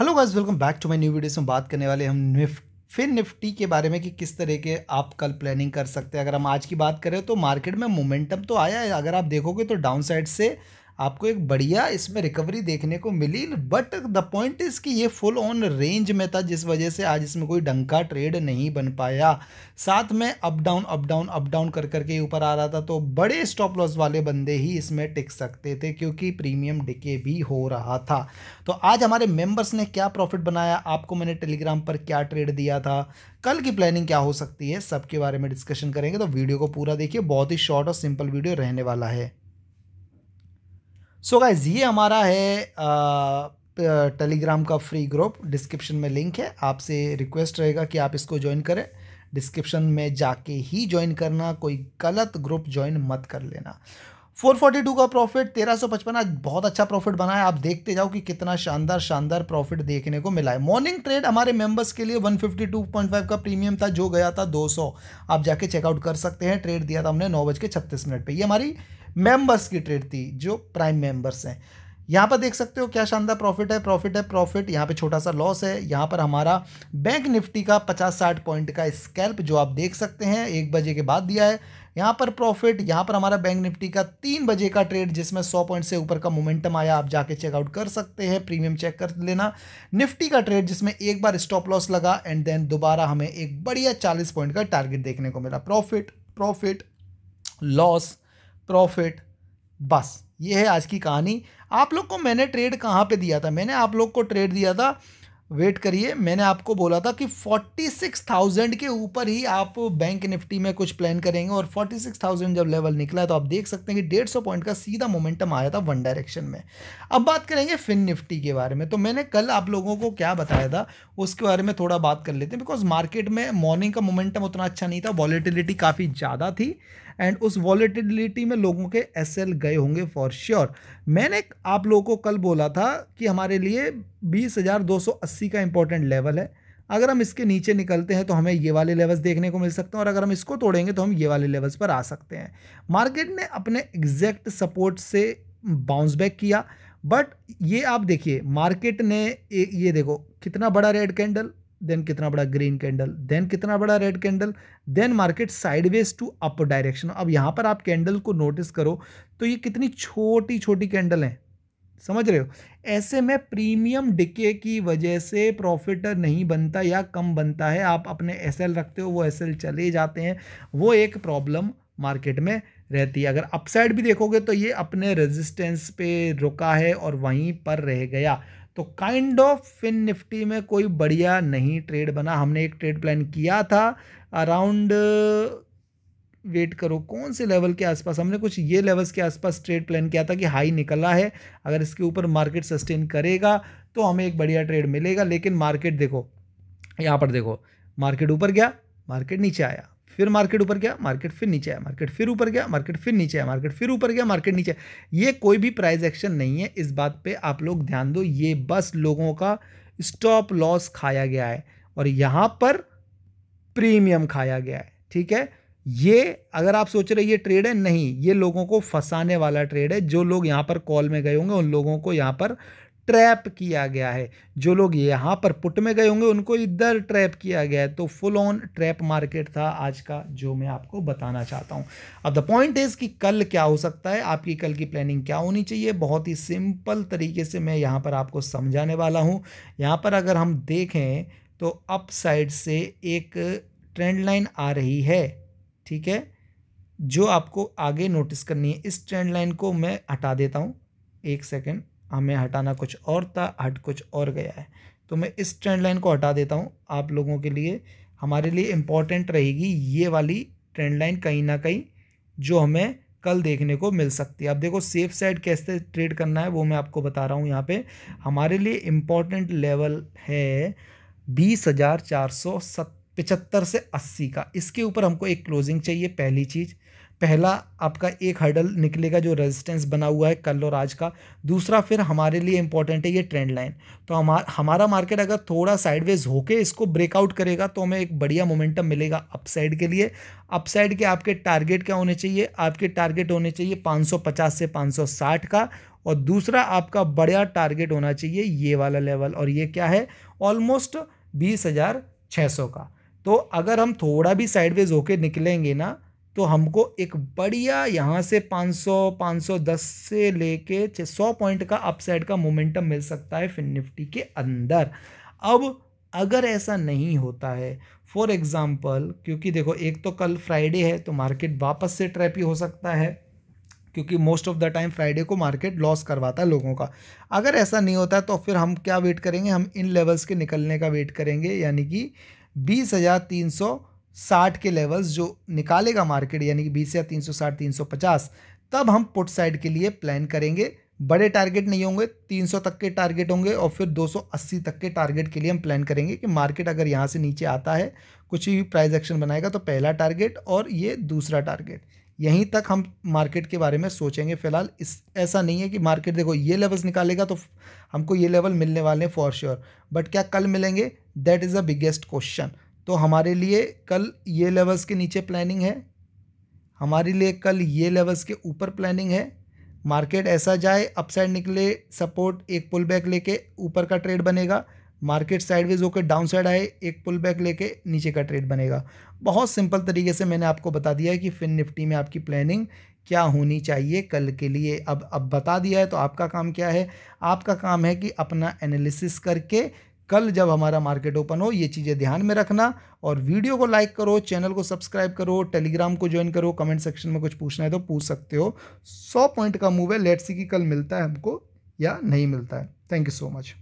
hello guys welcome back to my new video में बात करने वाले हम निफ्ट फिर निफ्टी के बारे में कि किस तरह के आप कल प्लानिंग कर सकते हैं अगर हम आज की बात करें तो मार्केट में मोमेंटम तो आया है अगर आप देखोगे तो डाउन साइड से आपको एक बढ़िया इसमें रिकवरी देखने को मिली बट द पॉइंट इज़ कि ये फुल ऑन रेंज में था जिस वजह से आज इसमें कोई डंका ट्रेड नहीं बन पाया साथ में up down up down up down कर करके ऊपर आ रहा था तो बड़े स्टॉप लॉस वाले बंदे ही इसमें टिक सकते थे क्योंकि प्रीमियम डिके भी हो रहा था तो आज हमारे मेम्बर्स ने क्या प्रॉफिट बनाया आपको मैंने टेलीग्राम पर क्या ट्रेड दिया था कल की प्लानिंग क्या हो सकती है सबके बारे में डिस्कशन करेंगे तो वीडियो को पूरा देखिए बहुत ही शॉर्ट और सिंपल वीडियो रहने वाला है सो so गाइज ये हमारा है टेलीग्राम का फ्री ग्रुप डिस्क्रिप्शन में लिंक है आपसे रिक्वेस्ट रहेगा कि आप इसको ज्वाइन करें डिस्क्रिप्शन में जाके ही ज्वाइन करना कोई गलत ग्रुप ज्वाइन मत कर लेना 442 का प्रॉफिट तेरह सौ पचपन आज बहुत अच्छा प्रॉफिट बना है आप देखते जाओ कि कितना शानदार शानदार प्रॉफिट देखने को मिला है मॉर्निंग ट्रेड हमारे मेंबर्स के लिए 152.5 का प्रीमियम था जो गया था 200 आप जाके चेकआउट कर सकते हैं ट्रेड दिया था हमने नौ बज के छत्तीस मिनट पर ये हमारी मेंबर्स की ट्रेड थी जो प्राइम मेंबर्स हैं यहाँ पर देख सकते हो क्या शानदार प्रॉफिट है प्रॉफिट है प्रॉफिट यहाँ पे छोटा सा लॉस है यहाँ पर हमारा बैंक निफ्टी का 50-60 पॉइंट का स्कैल्प जो आप देख सकते हैं एक बजे के बाद दिया है यहाँ पर प्रॉफिट यहाँ पर हमारा बैंक निफ्टी का तीन बजे का ट्रेड जिसमें सौ पॉइंट से ऊपर का मोमेंटम आया आप जाके चेकआउट कर सकते हैं प्रीमियम चेक कर लेना निफ्टी का ट्रेड जिसमें एक बार स्टॉप लॉस लगा एंड देन दोबारा हमें एक बढ़िया चालीस पॉइंट का टारगेट देखने को मिला प्रॉफिट प्रॉफिट लॉस प्रॉफिट बस ये है आज की कहानी आप लोग को मैंने ट्रेड कहाँ पे दिया था मैंने आप लोग को ट्रेड दिया था वेट करिए मैंने आपको बोला था कि 46,000 के ऊपर ही आप बैंक निफ्टी में कुछ प्लान करेंगे और 46,000 जब लेवल निकला तो आप देख सकते हैं कि 150 पॉइंट का सीधा मोमेंटम आया था वन डायरेक्शन में अब बात करेंगे फिन निफ्टी के बारे में तो मैंने कल आप लोगों को क्या बताया था उसके बारे में थोड़ा बात कर लेते हैं बिकॉज मार्केट में मॉर्निंग का मोमेंटम उतना अच्छा नहीं था वॉलीटिलिटी काफ़ी ज़्यादा थी एंड उस वॉलीटिलिटी में लोगों के एस गए होंगे फॉर श्योर मैंने आप लोगों को कल बोला था कि हमारे लिए बीस हज़ार दो सौ अस्सी अस्सी का इंपॉर्टेंट लेवल है अगर हम इसके नीचे निकलते हैं तो हमें ये वाले लेवल्स देखने को मिल सकते हैं और अगर हम इसको तोड़ेंगे तो हम ये वाले लेवल्स पर आ सकते हैं मार्केट ने अपने एग्जैक्ट सपोर्ट से बाउंस बैक किया बट ये आप देखिए मार्केट ने ये देखो कितना बड़ा रेड कैंडल देन कितना बड़ा ग्रीन कैंडल देन कितना बड़ा red candle then market sideways to up direction अब यहाँ पर आप कैंडल को नोटिस करो तो ये कितनी छोटी छोटी कैंडल हैं समझ रहे हो ऐसे में प्रीमियम डिके की वजह से प्रॉफिट नहीं बनता या कम बनता है आप अपने एस रखते हो वो एस चले जाते हैं वो एक प्रॉब्लम मार्केट में रहती है अगर अपसाइड भी देखोगे तो ये अपने रेजिस्टेंस पे रुका है और वहीं पर रह गया तो काइंड ऑफ फिन निफ्टी में कोई बढ़िया नहीं ट्रेड बना हमने एक ट्रेड प्लान किया था अराउंड वेट करो कौन से लेवल के आसपास हमने कुछ ये लेवल्स के आसपास ट्रेड प्लान किया था कि हाई निकला है अगर इसके ऊपर मार्केट सस्टेन करेगा तो हमें एक बढ़िया ट्रेड मिलेगा लेकिन मार्केट देखो यहाँ पर देखो मार्केट ऊपर गया मार्केट नीचे आया फिर मार्केट ऊपर गया मार्केट फिर नीचे आया मार्केट फिर ऊपर गया मार्केट फिर नीचे आया मार्केट फिर ऊपर गया मार्केट नीचे ये कोई भी प्राइस एक्शन नहीं है इस बात पे आप लोग ध्यान दो ये बस लोगों का स्टॉप लॉस खाया गया है और यहाँ पर प्रीमियम खाया गया है ठीक है ये अगर आप सोच रहे ये ट्रेड है नहीं ये लोगों को फंसाने वाला ट्रेड है जो लोग यहाँ पर कॉल में गए होंगे उन लोगों को यहाँ पर ट्रैप किया गया है जो लोग यहाँ पर पुट में गए होंगे उनको इधर ट्रैप किया गया है तो फुल ऑन ट्रैप मार्केट था आज का जो मैं आपको बताना चाहता हूँ अब द पॉइंट इज़ कि कल क्या हो सकता है आपकी कल की प्लानिंग क्या होनी चाहिए बहुत ही सिंपल तरीके से मैं यहाँ पर आपको समझाने वाला हूँ यहाँ पर अगर हम देखें तो अप साइड से एक ट्रेंड लाइन आ रही है ठीक है जो आपको आगे नोटिस करनी है इस ट्रेंड लाइन को मैं हटा देता हूँ एक सेकेंड हमें हाँ, हटाना कुछ और था हट कुछ और गया है तो मैं इस ट्रेंड लाइन को हटा देता हूँ आप लोगों के लिए हमारे लिए इम्पॉर्टेंट रहेगी ये वाली ट्रेंड लाइन कहीं ना कहीं जो हमें कल देखने को मिल सकती है अब देखो सेफ साइड कैसे ट्रेड करना है वो मैं आपको बता रहा हूँ यहाँ पे हमारे लिए इम्पॉर्टेंट लेवल है बीस हज़ार चार सौ सत्तर पिचहत्तर से अस्सी का इसके ऊपर हमको एक क्लोजिंग चाहिए पहली चीज़ पहला आपका एक हर्डल निकलेगा जो रेजिस्टेंस बना हुआ है कल और आज का दूसरा फिर हमारे लिए इंपॉर्टेंट है ये ट्रेंड लाइन तो हमार हमारा मार्केट अगर थोड़ा साइडवेज होके इसको ब्रेकआउट करेगा तो हमें एक बढ़िया मोमेंटम मिलेगा अपसाइड के लिए अपसाइड के आपके टारगेट क्या होने चाहिए आपके टारगेट होने चाहिए पाँच से पाँच का और दूसरा आपका बढ़िया टारगेट होना चाहिए ये वाला लेवल और ये क्या है ऑलमोस्ट बीस का तो अगर हम थोड़ा भी साइडवेज होके निकलेंगे ना तो हमको एक बढ़िया यहाँ से 500 510 से लेके 600 पॉइंट का अपसाइड का मोमेंटम मिल सकता है फिन निफ्टी के अंदर अब अगर ऐसा नहीं होता है फॉर एग्ज़ाम्पल क्योंकि देखो एक तो कल फ्राइडे है तो मार्केट वापस से ट्रैपी हो सकता है क्योंकि most of the time Friday को मार्केट लॉस करवाता है लोगों का अगर ऐसा नहीं होता है तो फिर हम क्या वेट करेंगे हम इन लेवल्स के निकलने का वेट करेंगे यानी कि बीस हज़ार तीन सौ साठ के लेवल्स जो निकालेगा मार्केट यानी कि बीस हजार तीन सौ साठ तीन सौ पचास तब हम पुट साइड के लिए प्लान करेंगे बड़े टारगेट नहीं होंगे तीन सौ तक के टारगेट होंगे और फिर दो सौ अस्सी तक के टारगेट के लिए हम प्लान करेंगे कि मार्केट अगर यहाँ से नीचे आता है कुछ भी प्राइस एक्शन बनाएगा तो पहला टारगेट और ये दूसरा टारगेट यहीं तक हम मार्केट के बारे में सोचेंगे फिलहाल इस ऐसा नहीं है कि मार्केट देखो ये लेवल्स निकालेगा तो हमको ये लेवल मिलने वाले हैं फॉर श्योर बट क्या कल मिलेंगे that is the biggest question तो हमारे लिए कल ये लेवल्स के नीचे प्लानिंग है हमारे लिए कल ये लेवल्स के ऊपर प्लानिंग है मार्केट ऐसा जाए अपसाइड निकले सपोर्ट एक पुल बैक लेके ऊपर का ट्रेड बनेगा मार्केट साइडवेज होकर डाउन साइड आए एक पुल बैक लेके नीचे का ट्रेड बनेगा बहुत सिंपल तरीके से मैंने आपको बता दिया है कि फिन निफ्टी में आपकी प्लानिंग क्या होनी चाहिए कल के लिए अब अब बता दिया है तो आपका काम क्या है आपका काम है कि अपना एनालिसिस करके कल जब हमारा मार्केट ओपन हो ये चीज़ें ध्यान में रखना और वीडियो को लाइक करो चैनल को सब्सक्राइब करो टेलीग्राम को ज्वाइन करो कमेंट सेक्शन में कुछ पूछना है तो पूछ सकते हो सौ पॉइंट का मूव है लेट्स सी कि कल मिलता है हमको या नहीं मिलता है थैंक यू सो मच